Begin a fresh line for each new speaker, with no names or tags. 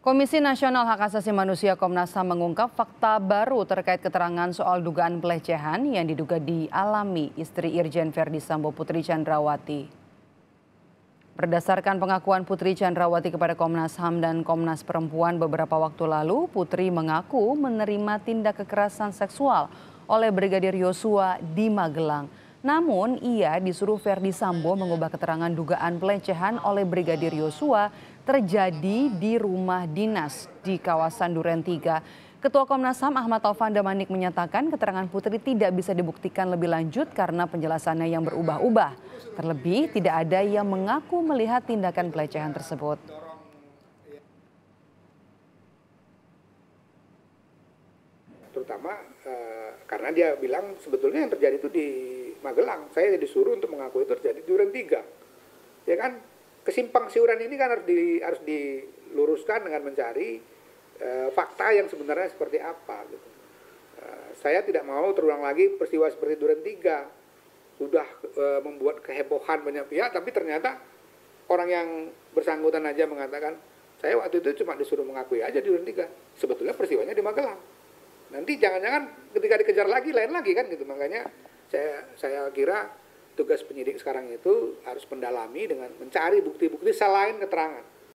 Komisi Nasional Hak Asasi Manusia Komnas HAM mengungkap fakta baru terkait keterangan soal dugaan pelecehan yang diduga dialami istri Irjen Verdi Sambo Putri Chandrawati. Berdasarkan pengakuan Putri Chandrawati kepada Komnas HAM dan Komnas Perempuan beberapa waktu lalu, Putri mengaku menerima tindak kekerasan seksual oleh Brigadir Yosua di Magelang. Namun, ia disuruh Verdi Sambo mengubah keterangan dugaan pelecehan oleh Brigadir Yosua terjadi di rumah dinas di kawasan Duren Tiga. Ketua Komnas HAM Ahmad Taufan Damanik menyatakan keterangan Putri tidak bisa dibuktikan lebih lanjut karena penjelasannya yang berubah-ubah. Terlebih, tidak ada yang mengaku melihat tindakan pelecehan tersebut.
Terutama uh, karena dia bilang sebetulnya yang terjadi itu di Magelang, saya disuruh untuk mengakui itu terjadi di Duren Tiga. Ya kan, kesimpang siuran ini kan harus, di, harus diluruskan dengan mencari e, fakta yang sebenarnya seperti apa. Gitu. E, saya tidak mau terulang lagi peristiwa seperti Duren Tiga. Sudah e, membuat kehebohan banyak pihak, tapi ternyata orang yang bersangkutan aja mengatakan, saya waktu itu cuma disuruh mengakui aja Duren Tiga. Sebetulnya peristiwanya di Magelang nanti jangan-jangan ketika dikejar lagi lain lagi kan gitu makanya saya saya kira tugas penyidik sekarang itu harus mendalami dengan mencari bukti-bukti selain keterangan